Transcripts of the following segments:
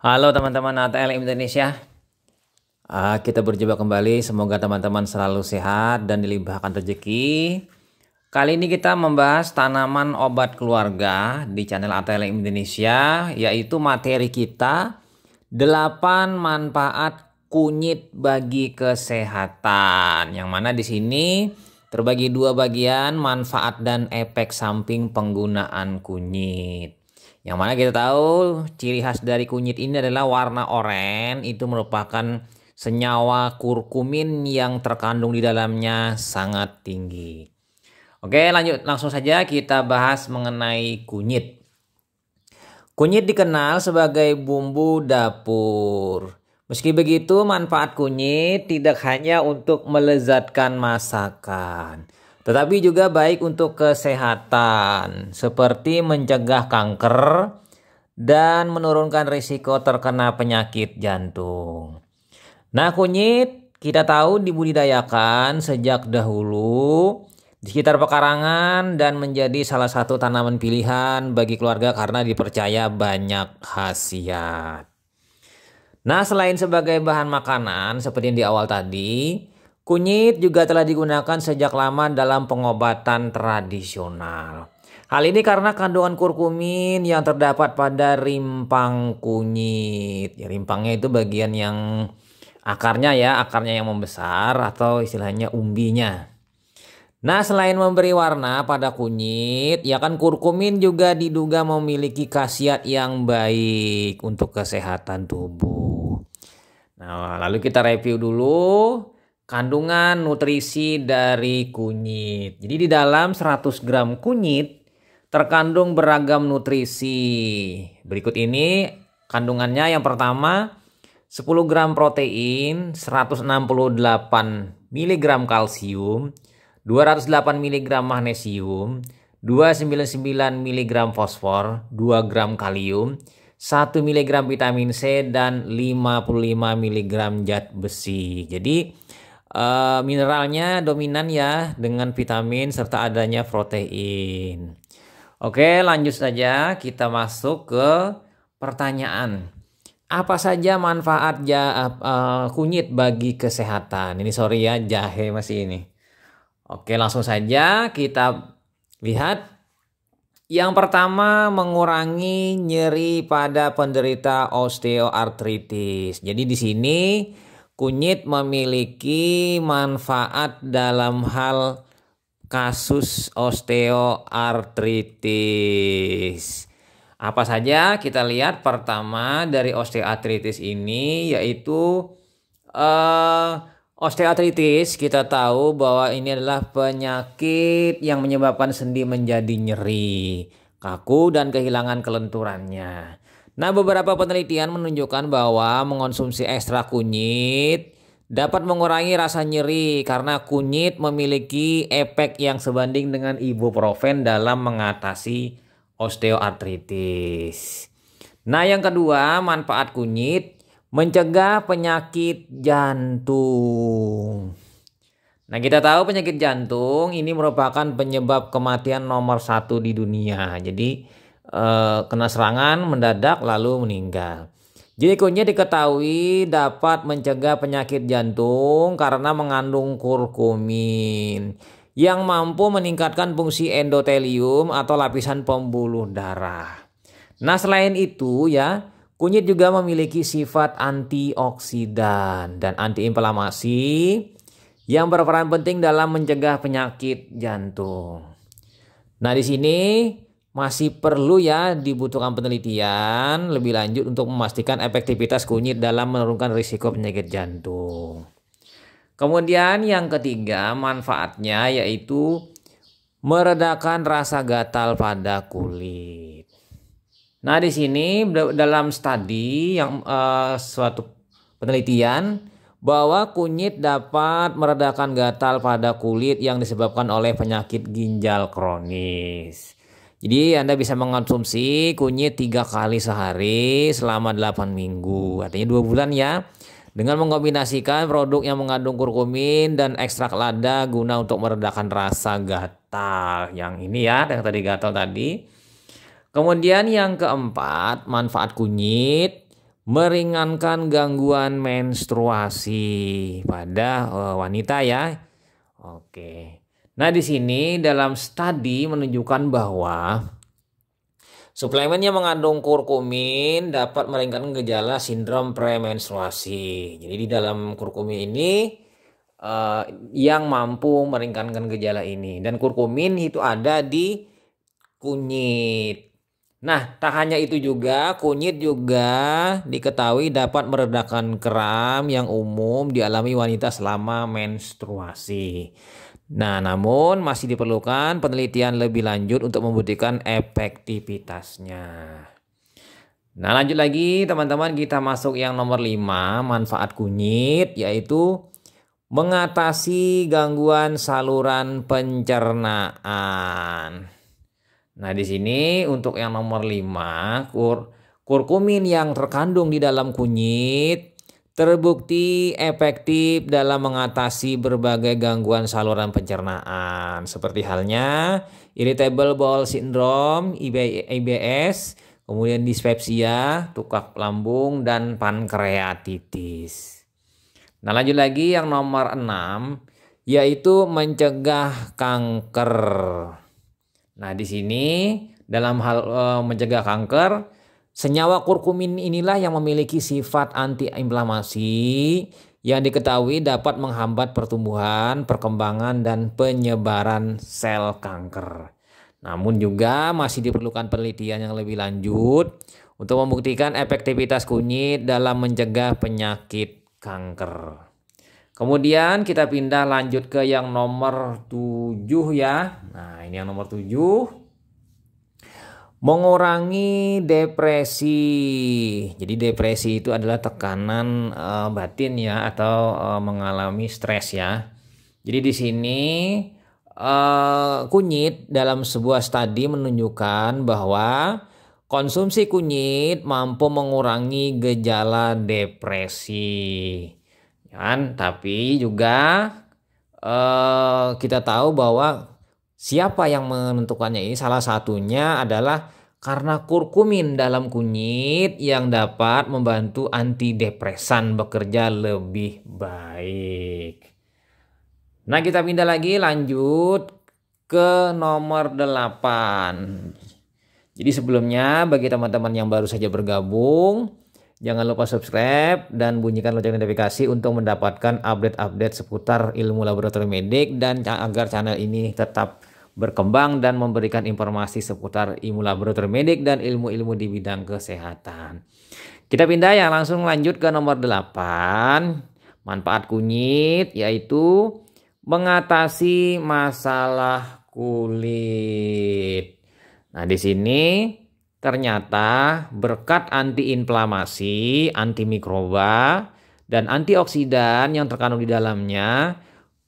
Halo teman-teman ATL Indonesia. Uh, kita berjumpa kembali. Semoga teman-teman selalu sehat dan dilimpahkan rezeki. Kali ini kita membahas tanaman obat keluarga di channel ATL Indonesia, yaitu materi kita 8 manfaat kunyit bagi kesehatan. Yang mana di sini terbagi dua bagian, manfaat dan efek samping penggunaan kunyit. Yang mana kita tahu ciri khas dari kunyit ini adalah warna oranye itu merupakan senyawa kurkumin yang terkandung di dalamnya sangat tinggi. Oke, lanjut langsung saja kita bahas mengenai kunyit. Kunyit dikenal sebagai bumbu dapur. Meski begitu, manfaat kunyit tidak hanya untuk melezatkan masakan, tetapi juga baik untuk kesehatan, seperti mencegah kanker dan menurunkan risiko terkena penyakit jantung. Nah, kunyit kita tahu dibudidayakan sejak dahulu di sekitar pekarangan dan menjadi salah satu tanaman pilihan bagi keluarga karena dipercaya banyak khasiat. Nah, selain sebagai bahan makanan seperti yang di awal tadi, Kunyit juga telah digunakan sejak lama dalam pengobatan tradisional. Hal ini karena kandungan kurkumin yang terdapat pada rimpang kunyit. Ya, rimpangnya itu bagian yang akarnya ya, akarnya yang membesar atau istilahnya umbinya. Nah, selain memberi warna pada kunyit, ya kan kurkumin juga diduga memiliki khasiat yang baik untuk kesehatan tubuh. Nah, lalu kita review dulu kandungan nutrisi dari kunyit. Jadi di dalam 100 gram kunyit terkandung beragam nutrisi. Berikut ini kandungannya yang pertama 10 gram protein, 168 mg kalsium, 208 mg magnesium, 299 mg fosfor, 2 gram kalium, 1 mg vitamin C dan 55 mg zat besi. Jadi Eh, mineralnya dominan ya dengan vitamin serta adanya protein. Oke, lanjut saja kita masuk ke pertanyaan. Apa saja manfaat ja, uh, kunyit bagi kesehatan? Ini sorry ya, jahe masih ini. Oke, langsung saja kita lihat. Yang pertama mengurangi nyeri pada penderita osteoartritis. Jadi di sini Kunyit memiliki manfaat dalam hal kasus osteoartritis. Apa saja kita lihat pertama dari osteoartritis ini yaitu uh, osteoartritis kita tahu bahwa ini adalah penyakit yang menyebabkan sendi menjadi nyeri, kaku dan kehilangan kelenturannya. Nah, beberapa penelitian menunjukkan bahwa mengonsumsi ekstrak kunyit dapat mengurangi rasa nyeri karena kunyit memiliki efek yang sebanding dengan ibuprofen dalam mengatasi osteoartritis. Nah, yang kedua, manfaat kunyit mencegah penyakit jantung. Nah, kita tahu penyakit jantung ini merupakan penyebab kematian nomor satu di dunia. Jadi, Eh, kena serangan mendadak lalu meninggal. Jadi kunyit diketahui dapat mencegah penyakit jantung karena mengandung kurkumin yang mampu meningkatkan fungsi endotelium atau lapisan pembuluh darah. Nah, selain itu ya, kunyit juga memiliki sifat antioksidan dan antiinflamasi yang berperan penting dalam mencegah penyakit jantung. Nah, di sini masih perlu ya dibutuhkan penelitian lebih lanjut untuk memastikan efektivitas kunyit dalam menurunkan risiko penyakit jantung. Kemudian yang ketiga manfaatnya yaitu meredakan rasa gatal pada kulit. Nah di sini dalam studi yang uh, suatu penelitian bahwa kunyit dapat meredakan gatal pada kulit yang disebabkan oleh penyakit ginjal kronis. Jadi Anda bisa mengonsumsi kunyit tiga kali sehari selama 8 minggu, artinya dua bulan ya. Dengan mengkombinasikan produk yang mengandung kurkumin dan ekstrak lada guna untuk meredakan rasa gatal. Yang ini ya, yang tadi gatal tadi. Kemudian yang keempat, manfaat kunyit meringankan gangguan menstruasi pada eh, wanita ya. Oke. Nah, di sini dalam studi menunjukkan bahwa suplemen yang mengandung kurkumin dapat meringankan gejala sindrom premenstruasi. Jadi di dalam kurkumin ini uh, yang mampu meringankan gejala ini dan kurkumin itu ada di kunyit. Nah, tak hanya itu juga, kunyit juga diketahui dapat meredakan kram yang umum dialami wanita selama menstruasi. Nah, namun masih diperlukan penelitian lebih lanjut untuk membuktikan efektivitasnya. Nah, lanjut lagi teman-teman kita masuk yang nomor 5, manfaat kunyit yaitu mengatasi gangguan saluran pencernaan. Nah, di sini untuk yang nomor 5, kur kurkumin yang terkandung di dalam kunyit terbukti efektif dalam mengatasi berbagai gangguan saluran pencernaan seperti halnya irritable bowel syndrome IBS, kemudian dispepsia, tukak lambung dan pankreatitis. Nah, lanjut lagi yang nomor 6 yaitu mencegah kanker. Nah, di sini dalam hal e, mencegah kanker Senyawa kurkumin inilah yang memiliki sifat antiinflamasi yang diketahui dapat menghambat pertumbuhan, perkembangan, dan penyebaran sel kanker. Namun juga masih diperlukan penelitian yang lebih lanjut untuk membuktikan efektivitas kunyit dalam mencegah penyakit kanker. Kemudian kita pindah lanjut ke yang nomor 7 ya. Nah, ini yang nomor 7 mengurangi depresi. Jadi depresi itu adalah tekanan uh, batin ya atau uh, mengalami stres ya. Jadi di sini uh, kunyit dalam sebuah studi menunjukkan bahwa konsumsi kunyit mampu mengurangi gejala depresi. Kan? Tapi juga uh, kita tahu bahwa Siapa yang menentukannya ini? Salah satunya adalah karena kurkumin dalam kunyit yang dapat membantu antidepresan bekerja lebih baik. Nah, kita pindah lagi lanjut ke nomor 8. Jadi sebelumnya bagi teman-teman yang baru saja bergabung, jangan lupa subscribe dan bunyikan lonceng notifikasi untuk mendapatkan update-update seputar ilmu laboratorium medik dan agar channel ini tetap berkembang dan memberikan informasi seputar ilmu laboratorium medik dan ilmu-ilmu di bidang kesehatan. Kita pindah ya langsung lanjut ke nomor 8. Manfaat kunyit yaitu mengatasi masalah kulit. Nah, di sini ternyata berkat antiinflamasi, antimikroba, dan antioksidan yang terkandung di dalamnya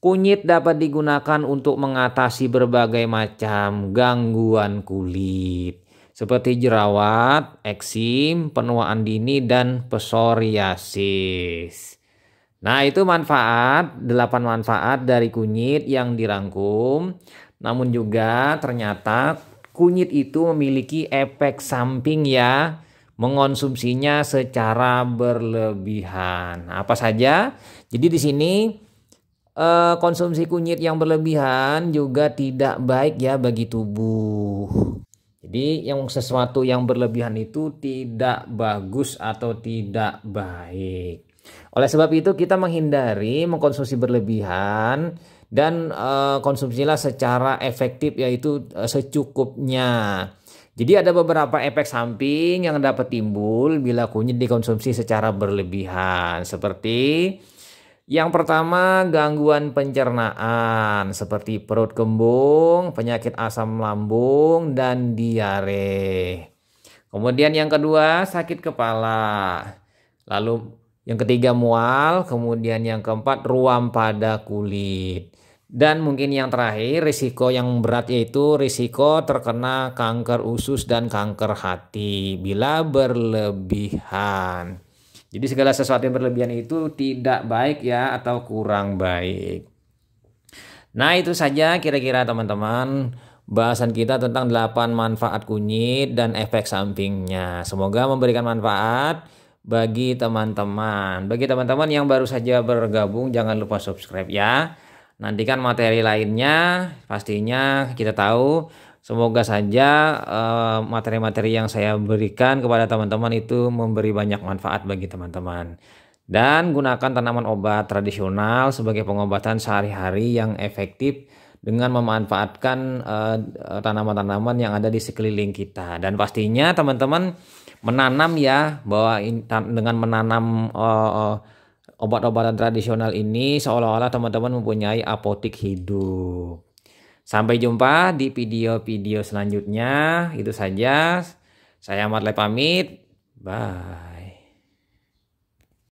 Kunyit dapat digunakan untuk mengatasi berbagai macam gangguan kulit seperti jerawat, eksim, penuaan dini dan psoriasis. Nah, itu manfaat, 8 manfaat dari kunyit yang dirangkum. Namun juga ternyata kunyit itu memiliki efek samping ya mengonsumsinya secara berlebihan. Apa saja? Jadi di sini Eh, konsumsi kunyit yang berlebihan juga tidak baik ya bagi tubuh. Jadi yang sesuatu yang berlebihan itu tidak bagus atau tidak baik. Oleh sebab itu kita menghindari mengkonsumsi berlebihan dan uh, konsumsilah secara efektif yaitu uh, secukupnya. Jadi ada beberapa efek samping yang dapat timbul bila kunyit dikonsumsi secara berlebihan seperti yang pertama, gangguan pencernaan seperti perut kembung, penyakit asam lambung, dan diare. Kemudian yang kedua, sakit kepala. Lalu yang ketiga, mual. Kemudian yang keempat, ruam pada kulit. Dan mungkin yang terakhir, risiko yang berat yaitu risiko terkena kanker usus dan kanker hati bila berlebihan. Jadi segala sesuatu yang berlebihan itu tidak baik ya atau kurang baik. Nah itu saja kira-kira teman-teman bahasan kita tentang 8 manfaat kunyit dan efek sampingnya. Semoga memberikan manfaat bagi teman-teman. Bagi teman-teman yang baru saja bergabung jangan lupa subscribe ya. Nantikan materi lainnya pastinya kita tahu Semoga saja eh, materi-materi yang saya berikan kepada teman-teman itu memberi banyak manfaat bagi teman-teman. Dan gunakan tanaman obat tradisional sebagai pengobatan sehari-hari yang efektif dengan memanfaatkan eh, tanaman-tanaman uh, yang ada di sekeliling kita dan pastinya teman-teman menanam ya bahwa in, dengan menanam uh, obat-obatan tradisional ini seolah-olah teman-teman mempunyai apotik hidup. Sampai jumpa di video-video selanjutnya. Itu saja. Saya Ahmad pamit Bye.